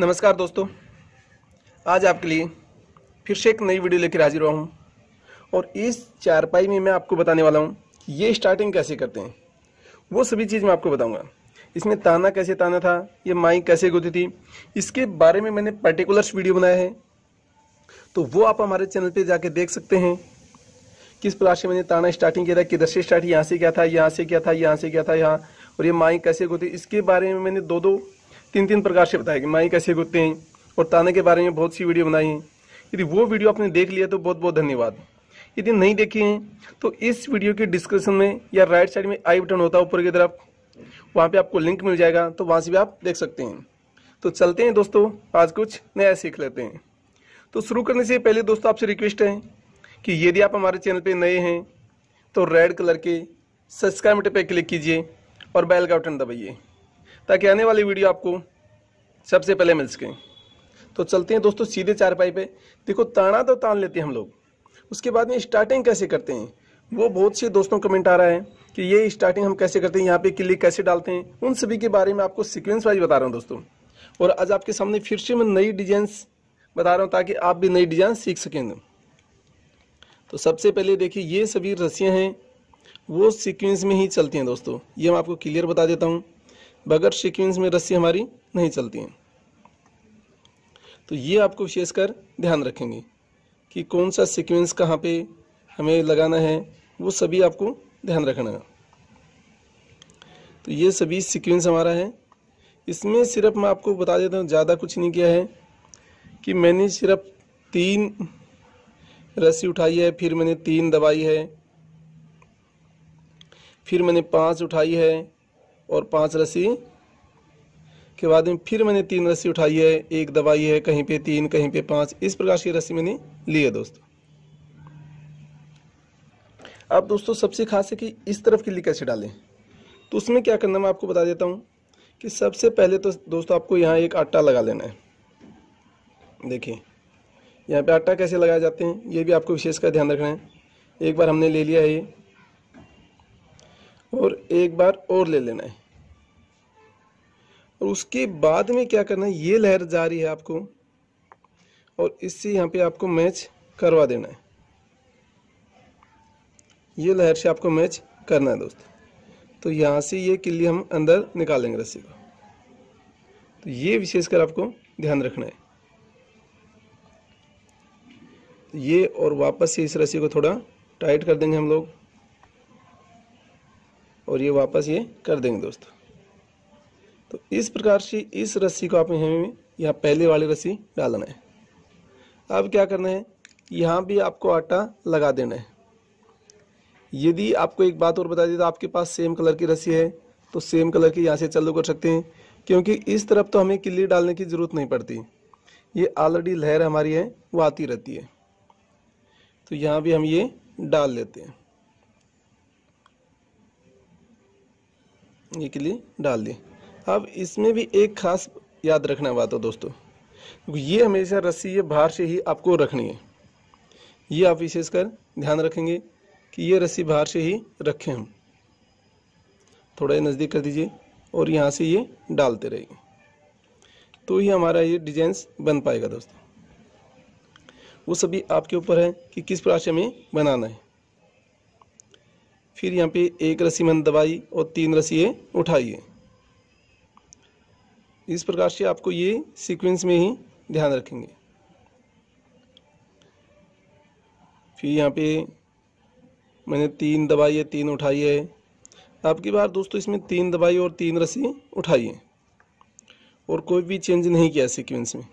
नमस्कार दोस्तों आज आपके लिए फिर से एक नई वीडियो लेकर हाजिर हुआ हूँ और इस चारपाई में मैं आपको बताने वाला हूँ कि ये स्टार्टिंग कैसे करते हैं वो सभी चीज़ मैं आपको बताऊँगा इसमें ताना कैसे ताना था ये माइक कैसे गोती थी इसके बारे में मैंने पर्टिकुलर्स वीडियो बनाया है तो वो आप हमारे चैनल पर जाके देख सकते हैं किस प्रकार से मैंने ताना स्टार्टिंग किया था किधर से स्टार्ट यहाँ से क्या था यहाँ से क्या था यहाँ से क्या था यहाँ और ये माई कैसे गोती इसके बारे में मैंने दो दो तीन तीन प्रकार से बताया कि माई कैसे गुदते हैं और ताने के बारे में बहुत सी वीडियो बनाई हैं यदि वो वीडियो आपने देख लिया तो बहुत बहुत धन्यवाद यदि नहीं देखे हैं तो इस वीडियो के डिस्क्रिप्शन में या राइट साइड में आई बटन होता है ऊपर की तरफ वहाँ पर आपको लिंक मिल जाएगा तो वहाँ से भी आप देख सकते हैं तो चलते हैं दोस्तों आज कुछ नया सीख लेते हैं तो शुरू करने से पहले दोस्तों आपसे रिक्वेस्ट है कि यदि आप हमारे चैनल पर नए हैं तो रेड कलर के सब्सक्राइब बटन पर क्लिक कीजिए और बेल का बटन दबाइए ताकि आने वाली वीडियो आपको सबसे पहले मिल सके तो चलते हैं दोस्तों सीधे चारपाई पे देखो ताना तो तान लेते हैं हम लोग उसके बाद में स्टार्टिंग कैसे करते हैं वो बहुत से दोस्तों कमेंट आ रहा है कि ये स्टार्टिंग हम कैसे करते हैं यहाँ पे क्लिक कैसे डालते हैं उन सभी के बारे में आपको सिक्वेंस वाइज बता रहा हूँ दोस्तों और आज आपके सामने फिर से मैं नई डिजाइंस बता रहा हूँ ताकि आप भी नई डिजाइन सीख सकें तो सबसे पहले देखिए ये सभी रस्सियाँ हैं वो सिक्वेंस में ही चलती हैं दोस्तों ये मैं आपको क्लियर बता देता हूँ बगैर सीक्वेंस में रस्सी हमारी नहीं चलती है तो ये आपको विशेषकर ध्यान रखेंगे कि कौन सा सीक्वेंस कहाँ पे हमें लगाना है वो सभी आपको ध्यान रखना है तो ये सभी सीक्वेंस हमारा है इसमें सिर्फ मैं आपको बता देता हूँ ज़्यादा कुछ नहीं किया है कि मैंने सिर्फ तीन रस्सी उठाई है फिर मैंने तीन दबाई है फिर मैंने पांच उठाई है और पांच रस्सी के बाद में फिर मैंने तीन रस्सी उठाई है एक दबाई है कहीं पे तीन कहीं पे पांच इस प्रकार की रस्सी मैंने ली है दोस्तों अब दोस्तों सबसे खास है कि इस तरफ की ली कैसे डालें तो उसमें क्या करना मैं आपको बता देता हूँ कि सबसे पहले तो दोस्तों आपको यहाँ एक आटा लगा लेना है देखिए यहाँ पे आटा कैसे लगाए जाते हैं ये भी आपको विशेष का ध्यान रखना है एक बार हमने ले लिया है ये और एक बार और ले लेना है और उसके बाद में क्या करना है ये लहर जा रही है आपको और इससे यहाँ पे आपको मैच करवा देना है ये लहर से आपको मैच करना है दोस्त तो यहाँ से ये किल्ली हम अंदर निकालेंगे रस्सी को तो ये विशेषकर आपको ध्यान रखना है तो ये और वापस से इस रस्सी को थोड़ा टाइट कर देंगे हम लोग और ये वापस ये कर देंगे दोस्तों इस प्रकार से इस रस्सी को आपने हमें यहाँ पहले वाली रस्सी डालना है अब क्या करना है यहाँ भी आपको आटा लगा देना है यदि आपको एक बात और बता दी तो आपके पास सेम कलर की रस्सी है तो सेम कलर की यहाँ से चालू कर सकते हैं क्योंकि इस तरफ तो हमें किल्ली डालने की ज़रूरत नहीं पड़ती ये ऑलरेडी लहर हमारी है वो आती रहती है तो यहाँ भी हम ये डाल लेते हैं ये किल्ली डाल दी अब इसमें भी एक खास याद रखना बात हो दोस्तों ये हमेशा रस्सी ये बाहर से ही आपको रखनी है ये आप विशेषकर ध्यान रखेंगे कि ये रस्सी बाहर से ही रखें हम थोड़ा नज़दीक कर दीजिए और यहाँ से ये डालते रहिए तो ही हमारा ये डिजाइन बन पाएगा दोस्तों वो सभी आपके ऊपर है कि किस प्रकार से हमें बनाना है फिर यहाँ पे एक रस्सी मन दबाई और तीन रस्सी उठाइए इस प्रकार से आपको ये सीक्वेंस में ही ध्यान रखेंगे फिर यहाँ पे मैंने तीन दबाई है तीन उठाई है आपकी बार दोस्तों इसमें तीन दबाई और तीन रस्सी उठाई है और कोई भी चेंज नहीं किया सीक्वेंस में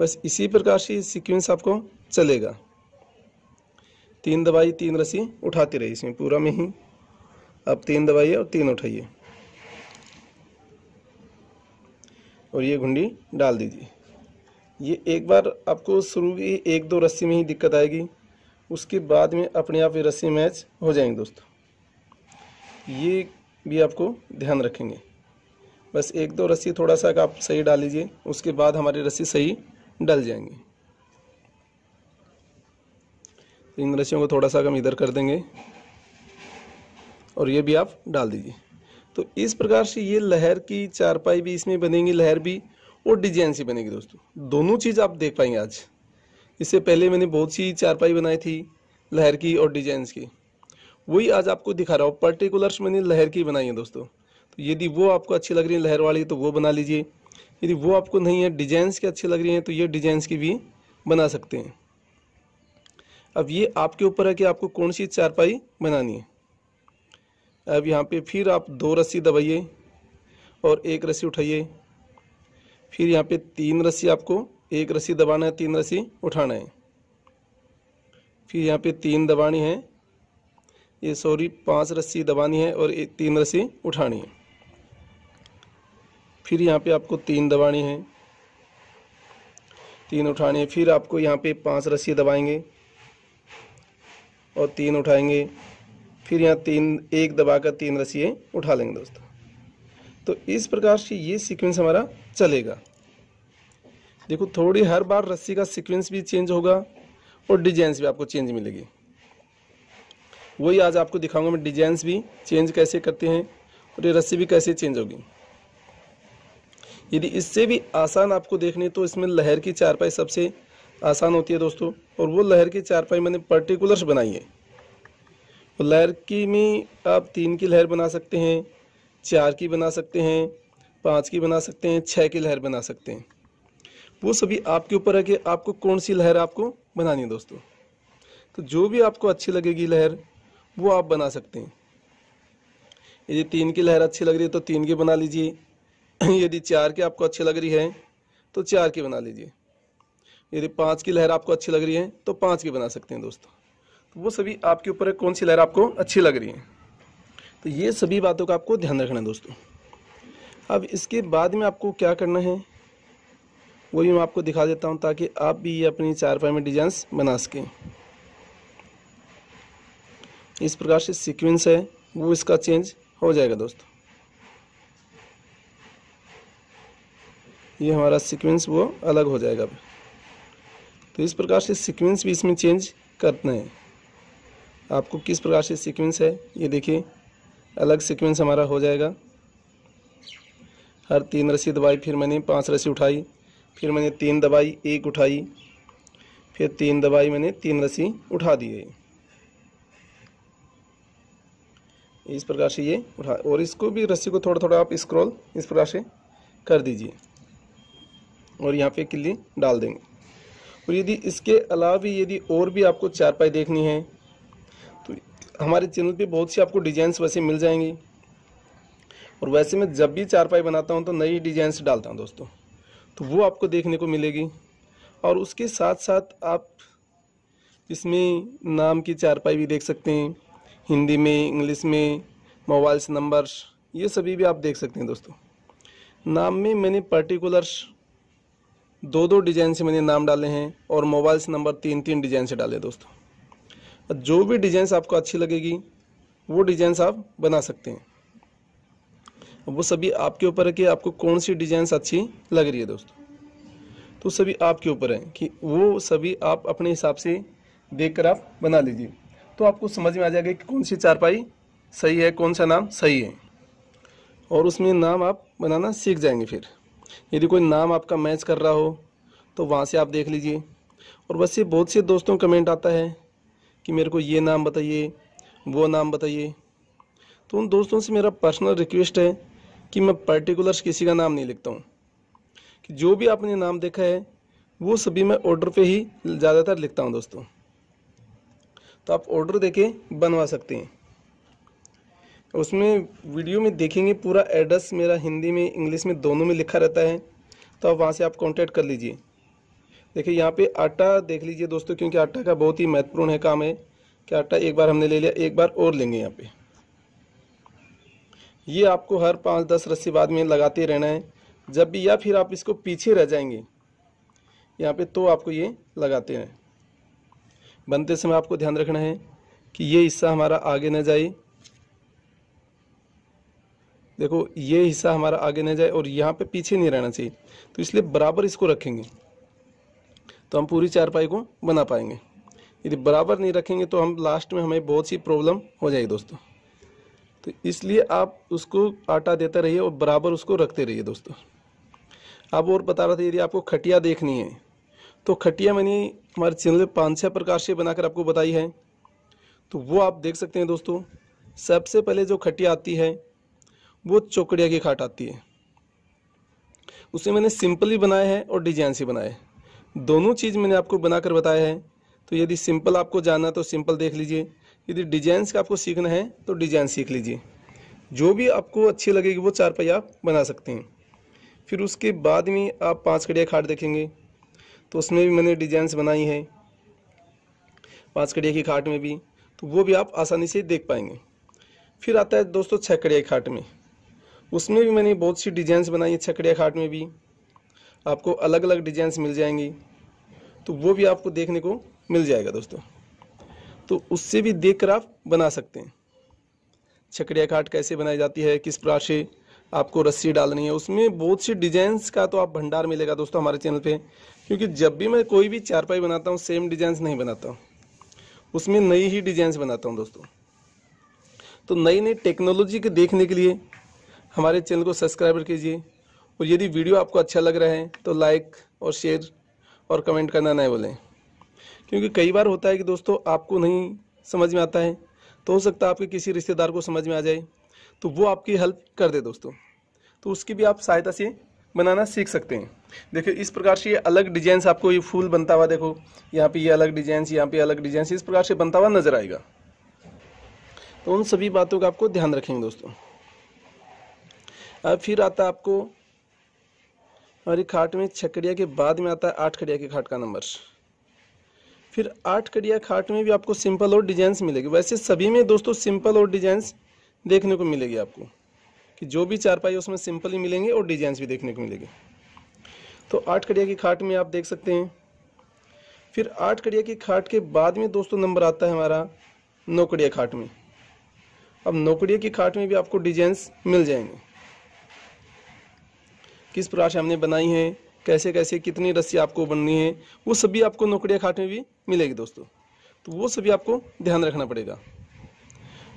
बस इसी प्रकार से सीक्वेंस आपको चलेगा तीन दवाई तीन रस्सी उठाते रहिए इसमें पूरा में ही आप तीन दबाइए और तीन उठाइए और ये घुंडी डाल दीजिए ये एक बार आपको शुरू की एक दो रस्सी में ही दिक्कत आएगी उसके बाद में अपने आप ये रस्सी मैच हो जाएंगे दोस्तों ये भी आपको ध्यान रखेंगे बस एक दो रस्सी थोड़ा सा आप सही डाल लीजिए उसके बाद हमारी रस्सी सही डल जाएंगी इन रस्सियों को थोड़ा सा हम इधर कर देंगे और ये भी आप डाल दीजिए तो इस प्रकार से ये लहर की चारपाई भी इसमें बनेगी लहर भी और डिजाइन सी बनेगी दोस्तों दोनों चीज़ आप देख पाएंगे आज इससे पहले मैंने बहुत सी चारपाई बनाई थी लहर की और डिजाइंस की वही आज आपको दिखा रहा हूँ पर्टिकुलर्स मैंने लहर की बनाई है दोस्तों तो यदि वो आपको अच्छी लग रही है लहर वाली तो वो बना लीजिए यदि वो आपको नहीं है डिजाइंस की अच्छी लग रही है तो ये डिजाइंस की भी बना सकते हैं अब ये आपके ऊपर है कि आपको कौन सी चारपाई बनानी है अब यहाँ पे फिर आप दो रस्सी दबाइए और एक रस्सी उठाइए फिर यहाँ पे तीन रस्सी आपको एक रस्सी दबाना है तीन रस्सी उठाना है फिर यहाँ पे तीन दबानी है ये सॉरी पांच रस्सी दबानी है और एक तीन रस्सी उठानी है फिर यहाँ पे आपको तीन दबानी है तीन उठानी है फिर आपको यहाँ पे पांच रस्सी दबाएंगे और तीन उठाएंगे फिर यहाँ तीन एक दबा कर तीन रस्सियाँ उठा लेंगे दोस्तों तो इस प्रकार से ये सीक्वेंस हमारा चलेगा देखो थोड़ी हर बार रस्सी का सीक्वेंस भी चेंज होगा और डिजाइंस भी आपको चेंज मिलेगी वही आज आपको दिखाऊंगा मैं डिजाइंस भी चेंज कैसे करते हैं और ये रस्सी भी कैसे चेंज होगी यदि इससे भी आसान आपको देखने तो इसमें लहर की चारपाई सबसे आसान होती है दोस्तों और वो लहर की चारपाई मैंने पर्टिकुलर्स बनाई है लहर की में आप तीन की लहर बना सकते हैं चार की बना सकते हैं पाँच की बना सकते हैं छः की लहर बना सकते हैं वो सभी आपके ऊपर है कि आपको कौन सी लहर आपको बनानी है दोस्तों तो जो भी आपको अच्छी लगेगी लहर वो आप बना सकते हैं यदि तीन की लहर अच्छी लग रही है तो तीन की बना लीजिए यदि चार की आपको अच्छी लग रही है तो चार की बना लीजिए यदि पाँच की लहर आपको अच्छी लग रही है तो पाँच की बना सकते हैं दोस्तों तो वो सभी आपके ऊपर कौन सी लहर आपको अच्छी लग रही है तो ये सभी बातों का आपको ध्यान रखना है दोस्तों अब इसके बाद में आपको क्या करना है वो भी मैं आपको दिखा देता हूँ ताकि आप भी ये अपनी चार पाई में डिजाइंस बना सकें इस प्रकार से सीक्वेंस है वो इसका चेंज हो जाएगा दोस्तों ये हमारा सीक्वेंस वो अलग हो जाएगा तो इस प्रकार से सीक्वेंस भी इसमें चेंज करते हैं आपको किस प्रकार से सीक्वेंस है ये देखिए अलग सीक्वेंस हमारा हो जाएगा हर तीन रस्सी दबाई फिर मैंने पांच रस्सी उठाई फिर मैंने तीन दबाई एक उठाई फिर तीन दबाई मैंने तीन रस्सी उठा दिए इस प्रकार से ये उठा और इसको भी रस्सी को थोड़ा थोड़ा आप स्क्रॉल इस प्रकार से कर दीजिए और यहाँ पे किल्ली डाल देंगे और यदि इसके अलावा भी यदि और भी आपको चारपाई देखनी है हमारे चैनल पे बहुत सी आपको डिजाइंस वैसे मिल जाएंगी और वैसे मैं जब भी चारपाई बनाता हूँ तो नई डिजाइंस डालता हूँ दोस्तों तो वो आपको देखने को मिलेगी और उसके साथ साथ आप इसमें नाम की चारपाई भी देख सकते हैं हिंदी में इंग्लिश में मोबाइल नंबर ये सभी भी आप देख सकते हैं दोस्तों नाम में मैंने पर्टिकुलर दो दो डिजाइन से मैंने नाम डाले हैं और मोबाइल नंबर तीन तीन डिजाइन से डाले दोस्तों और जो भी डिजाइंस आपको अच्छी लगेगी वो डिजाइंस आप बना सकते हैं वो सभी आपके ऊपर है कि आपको कौन सी डिजाइन अच्छी लग रही है दोस्तों तो सभी आपके ऊपर है कि वो सभी आप अपने हिसाब से देख कर आप बना लीजिए तो आपको समझ में आ जाएगा कि कौन सी चारपाई सही है कौन सा नाम सही है और उसमें नाम आप बनाना सीख जाएंगे फिर यदि कोई नाम आपका मैच कर रहा हो तो वहाँ से आप देख लीजिए और वैसे बहुत से दोस्तों कमेंट आता है कि मेरे को ये नाम बताइए वो नाम बताइए तो उन दोस्तों से मेरा पर्सनल रिक्वेस्ट है कि मैं पर्टिकुलर्स किसी का नाम नहीं लिखता हूँ कि जो भी आपने नाम देखा है वो सभी मैं ऑर्डर पे ही ज़्यादातर लिखता हूँ दोस्तों तो आप ऑर्डर देके बनवा सकते हैं उसमें वीडियो में देखेंगे पूरा एड्रेस मेरा हिंदी में इंग्लिश में दोनों में लिखा रहता है तो आप वहाँ से आप कॉन्टेक्ट कर लीजिए देखिए यहाँ पे आटा देख लीजिए दोस्तों क्योंकि आटा का बहुत ही महत्वपूर्ण है काम है कि आटा एक बार हमने ले लिया एक बार और लेंगे यहाँ पे ये आपको हर पाँच दस रस्सी बाद में लगाते रहना है जब भी या फिर आप इसको पीछे रह जाएंगे यहाँ पे तो आपको ये लगाते हैं बनते समय आपको ध्यान रखना है कि ये हिस्सा हमारा आगे न जाए देखो ये हिस्सा हमारा आगे न जाए और यहाँ पे पीछे नहीं रहना चाहिए तो इसलिए बराबर इसको रखेंगे तो हम पूरी चारपाई को बना पाएंगे यदि बराबर नहीं रखेंगे तो हम लास्ट में हमें बहुत सी प्रॉब्लम हो जाएगी दोस्तों तो इसलिए आप उसको आटा देते रहिए और बराबर उसको रखते रहिए दोस्तों आप और बता रहे थे यदि आपको खटिया देखनी है तो खटिया मैंने हमारे चैनल पर पाँच छः प्रकार से बनाकर आपको बताई है तो वो आप देख सकते हैं दोस्तों सबसे पहले जो खटिया आती है वो चौकड़िया की खाट आती है उसे मैंने सिंपली बनाया है और डिजाइन से बनाया है दोनों चीज़ मैंने आपको बनाकर बताया है तो यदि सिंपल आपको जानना तो सिंपल देख लीजिए यदि डिजाइंस का आपको सीखना है तो डिजाइन सीख लीजिए जो भी आपको अच्छी लगेगी वो चार पहिया आप बना सकते हैं फिर उसके बाद में आप पाँच कड़िया खाट देखेंगे तो उसमें भी मैंने डिजाइंस बनाई है पाँच कड़िया की खाट में भी तो वो भी आप आसानी से देख पाएंगे फिर आता है दोस्तों छः कड़िया खाट में उसमें भी मैंने बहुत सी डिजाइंस बनाई है छकड़िया खाट में भी आपको अलग अलग डिजाइंस मिल जाएंगी तो वो भी आपको देखने को मिल जाएगा दोस्तों तो उससे भी देख कर आप बना सकते हैं छकड़िया काट कैसे बनाई जाती है किस प्रकार से आपको रस्सी डालनी है उसमें बहुत सी डिजाइंस का तो आप भंडार मिलेगा दोस्तों हमारे चैनल पे क्योंकि जब भी मैं कोई भी चारपाई बनाता हूँ सेम डिजाइंस नहीं बनाता हूँ उसमें नई ही डिजाइंस बनाता हूँ दोस्तों तो नई नई टेक्नोलॉजी के देखने के लिए हमारे चैनल को सब्सक्राइब कीजिए और यदि वीडियो आपको अच्छा लग रहा है तो लाइक और शेयर और कमेंट करना ना बोलें क्योंकि कई बार होता है कि दोस्तों आपको नहीं समझ में आता है तो हो सकता है आपके किसी रिश्तेदार को समझ में आ जाए तो वो आपकी हेल्प कर दे दोस्तों तो उसकी भी आप सहायता से बनाना सीख सकते हैं देखिए इस प्रकार से ये अलग डिजाइन आपको ये फूल बनता हुआ देखो यहाँ पे ये अलग डिजाइंस यहाँ पे अलग डिजाइन इस प्रकार से बनता हुआ नजर आएगा तो उन सभी बातों का आपको ध्यान रखेंगे दोस्तों अब फिर आता आपको और ये खाट में छकड़िया के बाद में आता है आठ खड़िया की खाट का नंबर फिर आठ कड़िया खाट में भी आपको सिंपल और डिजाइंस मिलेगी वैसे सभी में दोस्तों सिंपल और डिजाइंस देखने को मिलेगी आपको कि जो भी चारपाई पाई उसमें सिंपल ही मिलेंगे और डिजाइंस भी देखने को मिलेगी तो आठ कड़िया की खाट में आप देख सकते हैं फिर आठ कड़िया की खाट के बाद में दोस्तों नंबर आता है हमारा नौकड़िया खाट में अब नौकड़िया की खाट में भी आपको डिजाइंस मिल जाएंगे किस प्रकार से हमने बनाई है कैसे कैसे कितनी रस्सी आपको बननी है वो सभी आपको नौकरिया खाट में भी मिलेगी दोस्तों तो वो सभी आपको ध्यान रखना पड़ेगा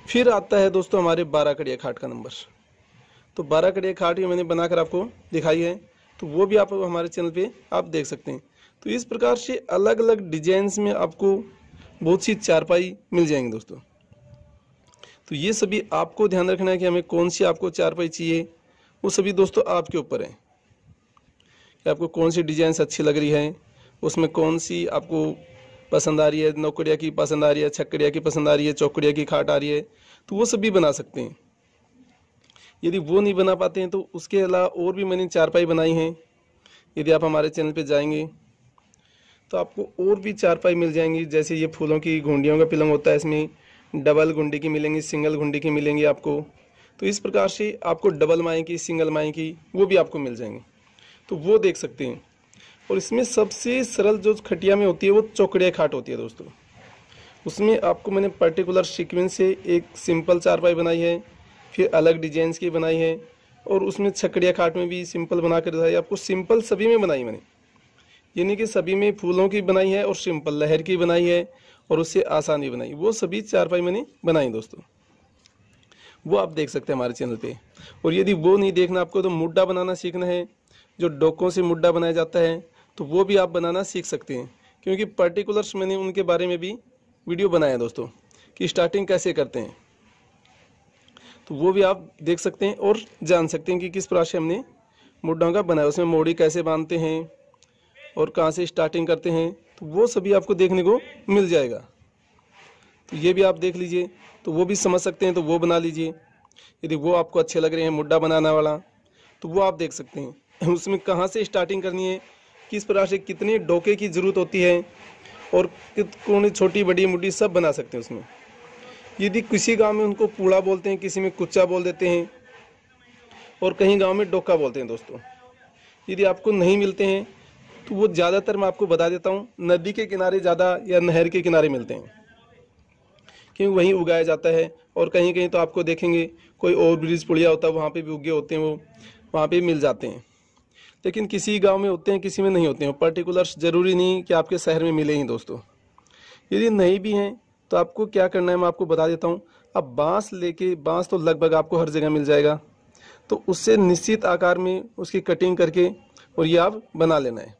फिर आता है दोस्तों हमारे बारह कड़िया खाट का नंबर तो बारह कड़िया खाट ये मैंने बनाकर आपको दिखाई है तो वो भी आप हमारे चैनल पे आप देख सकते हैं तो इस प्रकार से अलग अलग डिजाइंस में आपको बहुत सी चारपाई मिल जाएंगी दोस्तों तो ये सभी आपको ध्यान रखना है कि हमें कौन सी आपको चारपाई चाहिए वो सभी दोस्तों आपके ऊपर है कि आपको कौन सी डिजाइंस अच्छी लग रही है उसमें कौन सी आपको पसंद आ रही है नौकरिया की पसंद आ रही है छक्करिया की पसंद आ रही है चौकड़िया की खाट आ रही है तो वो सब भी बना सकते हैं यदि वो नहीं बना पाते हैं तो उसके अलावा और भी मैंने चारपाई बनाई हैं यदि आप हमारे चैनल पर जाएंगे तो आपको और भी चारपाई मिल जाएंगी जैसे ये फूलों की घुंडियों का पिलंग होता है इसमें डबल घुंडी की मिलेंगी सिंगल घुंडी की मिलेंगी आपको तो इस प्रकार से आपको डबल माए की सिंगल माए की वो भी आपको मिल जाएंगी तो वो देख सकते हैं और इसमें सबसे सरल जो खटिया में होती है वो चौकड़िया खाट होती है दोस्तों उसमें आपको मैंने पर्टिकुलर सीक्वेंस से एक सिंपल चारपाई बनाई है फिर अलग डिजाइन की बनाई है और उसमें छकड़िया खाट में भी सिंपल बना कर दिखाई आपको सिंपल सभी में बनाई मैंने यानी कि सभी में फूलों की बनाई है और सिंपल लहर की बनाई है और उससे आसान भी बनाई वो सभी चारपाई मैंने बनाई दोस्तों वो आप देख सकते हैं हमारे चैनल पे और यदि वो नहीं देखना आपको तो मुड्डा बनाना सीखना है जो डोकों से मुड्डा बनाया जाता है तो वो भी आप बनाना सीख सकते हैं क्योंकि पर्टिकुलर्स मैंने उनके बारे में भी वीडियो बनाया दोस्तों कि स्टार्टिंग कैसे करते हैं तो वो भी आप देख सकते हैं और जान सकते हैं कि किस प्रकार से हमने मुड्डों का बनाया उसमें मोड़ी कैसे बांधते हैं और कहाँ से स्टार्टिंग करते हैं तो वो सभी आपको देखने को मिल जाएगा तो ये भी आप देख लीजिए तो वो भी समझ सकते हैं तो वो बना लीजिए यदि वो आपको अच्छे लग रहे हैं मुड्डा बनाना वाला तो वो आप देख सकते हैं उसमें कहाँ से स्टार्टिंग करनी है किस प्रकार से कितने डोके की ज़रूरत होती है और कौन छोटी बड़ी मोटी सब बना सकते हैं उसमें यदि किसी गांव में उनको पूड़ा बोलते हैं किसी में कुच्चा बोल देते हैं और कहीं गांव में डोका बोलते हैं दोस्तों यदि आपको नहीं मिलते हैं तो वो ज़्यादातर मैं आपको बता देता हूँ नदी के किनारे ज़्यादा या नहर के किनारे मिलते हैं क्योंकि वहीं उगाया जाता है और कहीं कहीं तो आपको देखेंगे कोई ओवर ब्रिज पुड़िया होता है वहाँ पर भी उगे होते हैं वो वहाँ पर मिल जाते हैं लेकिन किसी गांव में होते हैं किसी में नहीं होते हैं पर्टिकुलर ज़रूरी नहीं कि आपके शहर में मिले ही दोस्तों यदि नहीं भी हैं तो आपको क्या करना है मैं आपको बता देता हूँ अब बाँस लेके बाँस तो लगभग आपको हर जगह मिल जाएगा तो उससे निश्चित आकार में उसकी कटिंग करके और ये आप बना लेना है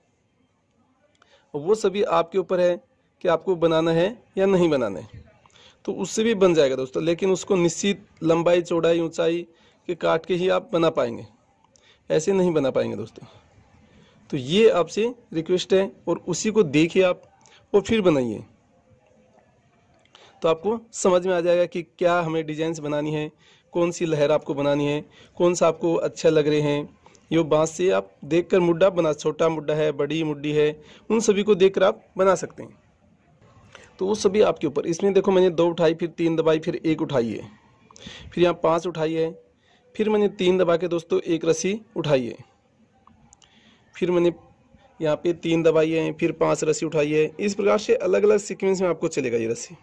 वो सभी आपके ऊपर है कि आपको बनाना है या नहीं बनाना है तो उससे भी बन जाएगा दोस्तों लेकिन उसको निश्चित लंबाई चौड़ाई ऊंचाई के काट के ही आप बना पाएंगे ऐसे नहीं बना पाएंगे दोस्तों तो ये आपसे रिक्वेस्ट है और उसी को देखिए आप और फिर बनाइए तो आपको समझ में आ जाएगा कि क्या हमें डिजाइन बनानी है कौन सी लहर आपको बनानी है कौन सा आपको अच्छा लग रहे हैं ये बांस से आप देखकर मुड्डा बना छोटा मुड्डा है बड़ी मुड्डी है उन सभी को देखकर आप बना सकते हैं तो वो सभी आपके ऊपर इसमें देखो मैंने दो उठाई फिर तीन दबाई फिर एक उठाई है फिर यहाँ पाँच उठाई है फिर मैंने तीन दबा के दोस्तों एक रस्सी उठाई है फिर मैंने यहाँ पे तीन दबाई है फिर पांच रस्सी उठाई है इस प्रकार से अलग अलग सीक्वेंस में आपको चलेगा ये रस्सी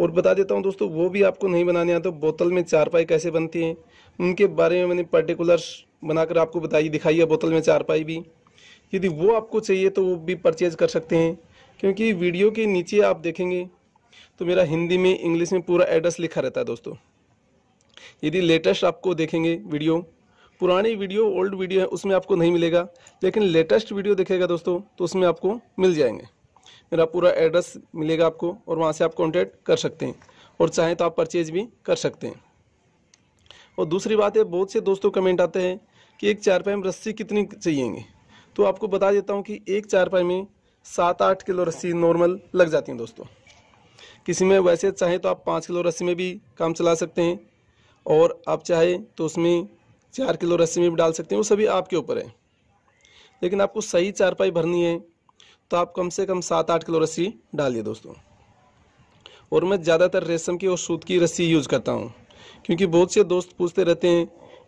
और बता देता हूँ दोस्तों वो भी आपको नहीं बनाने आता तो बोतल में चारपाई कैसे बनती है उनके बारे में मैंने पर्टिकुलर बनाकर आपको बताई दिखाई है बोतल में चारपाई भी यदि वो आपको चाहिए तो वो भी परचेज़ कर सकते हैं क्योंकि वीडियो के नीचे आप देखेंगे तो मेरा हिंदी में इंग्लिश में पूरा एड्रेस लिखा रहता है दोस्तों यदि लेटेस्ट आपको देखेंगे वीडियो पुरानी वीडियो ओल्ड वीडियो है उसमें आपको नहीं मिलेगा लेकिन लेटेस्ट वीडियो देखेगा दोस्तों तो उसमें आपको मिल जाएंगे मेरा पूरा एड्रेस मिलेगा आपको और वहाँ से आप कॉन्टेक्ट कर सकते हैं और चाहें तो आप परचेज भी कर सकते हैं और दूसरी बात है बहुत से दोस्तों कमेंट आते हैं कि एक चारपाई में रस्सी कितनी चाहिएंगे तो आपको बता देता हूँ कि एक चारपाई में सात आठ किलो रस्सी नॉर्मल लग जाती है दोस्तों किसी में वैसे चाहें तो आप पाँच किलो रस्सी में भी काम चला सकते हैं और आप चाहे तो उसमें चार किलो रस्सी में भी डाल सकते हैं वो सभी आपके ऊपर है लेकिन आपको सही चारपाई भरनी है तो आप कम से कम सात आठ किलो रस्सी डालिए दोस्तों और मैं ज़्यादातर रेशम की और सूत की रस्सी यूज़ करता हूँ क्योंकि बहुत से दोस्त पूछते रहते हैं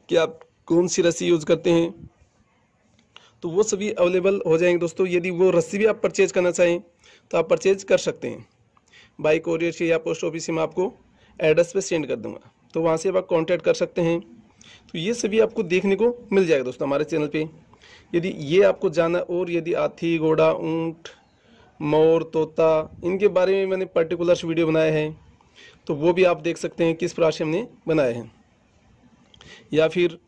कि आप कौन सी रस्सी यूज़ करते हैं तो वो सभी अवेलेबल हो जाएंगे दोस्तों यदि वो रस्सी भी आप परचेज करना चाहें तो आप परचेज कर सकते हैं बाई कोरियर से या पोस्ट ऑफिस से मैं आपको एड्रेस पे सेंड कर दूंगा तो वहाँ से आप कॉन्टैक्ट कर सकते हैं तो ये सभी आपको देखने को मिल जाएगा दोस्तों हमारे चैनल पर यदि ये आपको जाना और यदि हाथी घोड़ा ऊँट मोर तोता इनके बारे में मैंने पर्टिकुलर्स वीडियो बनाए हैं तो वो भी आप देख सकते हैं किस प्रकार से हमने बनाए हैं या फिर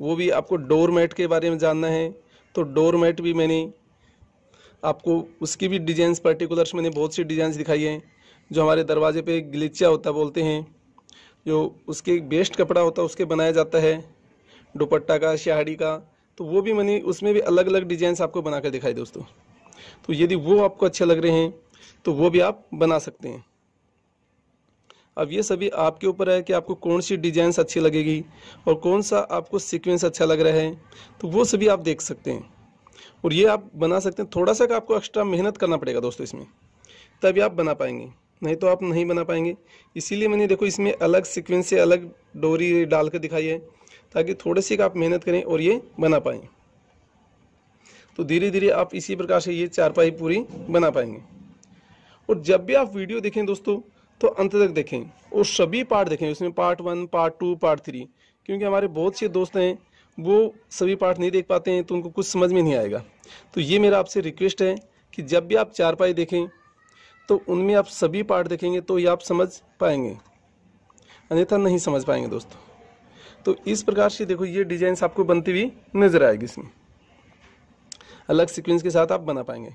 वो भी आपको डोर मैट के बारे में जानना है तो डोर मैट भी मैंने आपको उसकी भी डिजाइंस पर्टिकुलर्स मैंने बहुत सी डिजाइंस दिखाई हैं जो हमारे दरवाजे पे गलीचा होता बोलते हैं जो उसके बेस्ट कपड़ा होता है उसके बनाया जाता है दुपट्टा का शहाड़ी का तो वो भी मैंने उसमें भी अलग अलग डिजाइन आपको बना कर दिखाई दोस्तों तो यदि वो आपको अच्छे लग रहे हैं तो वो भी आप बना सकते हैं अब ये सभी आपके ऊपर है कि आपको कौन सी डिजाइंस अच्छी लगेगी और कौन सा आपको सीक्वेंस अच्छा लग रहा है तो वो सभी आप देख सकते हैं और ये आप बना सकते हैं थोड़ा सा आपको एक्स्ट्रा मेहनत करना पड़ेगा दोस्तों इसमें तभी आप बना पाएंगे नहीं तो आप नहीं बना पाएंगे इसीलिए मैंने देखो इसमें अलग सिक्वेंस से अलग डोरी डाल कर दिखाई है ताकि थोड़े से आप मेहनत करें और ये बना पाए तो धीरे धीरे आप इसी प्रकार से ये चारपाई पूरी बना पाएंगे और जब भी आप वीडियो देखें दोस्तों तो अंत तक देखें और सभी पार्ट देखें उसमें part one part two part three क्योंकि हमारे बहुत से दोस्त हैं वो सभी पार्ट नहीं देख पाते हैं तो उनको कुछ समझ में नहीं आएगा तो ये मेरा आपसे रिक्वेस्ट है कि जब भी आप चारपाई देखें तो उनमें आप सभी पार्ट देखेंगे तो ये आप समझ पाएंगे अन्यथा नहीं समझ पाएंगे दोस्तों तो इस प्रकार से देखो ये डिजाइन आपको बनती हुई नजर आएगी इसमें अलग सीक्वेंस के साथ आप बना पाएंगे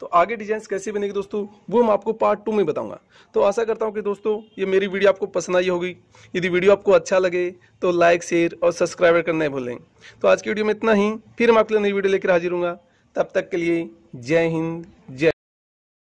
तो आगे डिजाइन कैसे बनेगी दोस्तों वो मैं आपको पार्ट टू में बताऊंगा तो आशा करता हूं कि दोस्तों ये मेरी वीडियो आपको पसंद आई होगी यदि वीडियो आपको अच्छा लगे तो लाइक शेयर और सब्सक्राइब करना भूलें तो आज की वीडियो में इतना ही फिर मैं आपके लिए नई वीडियो लेकर हाजिर हूँ तब तक के लिए जय हिंद जय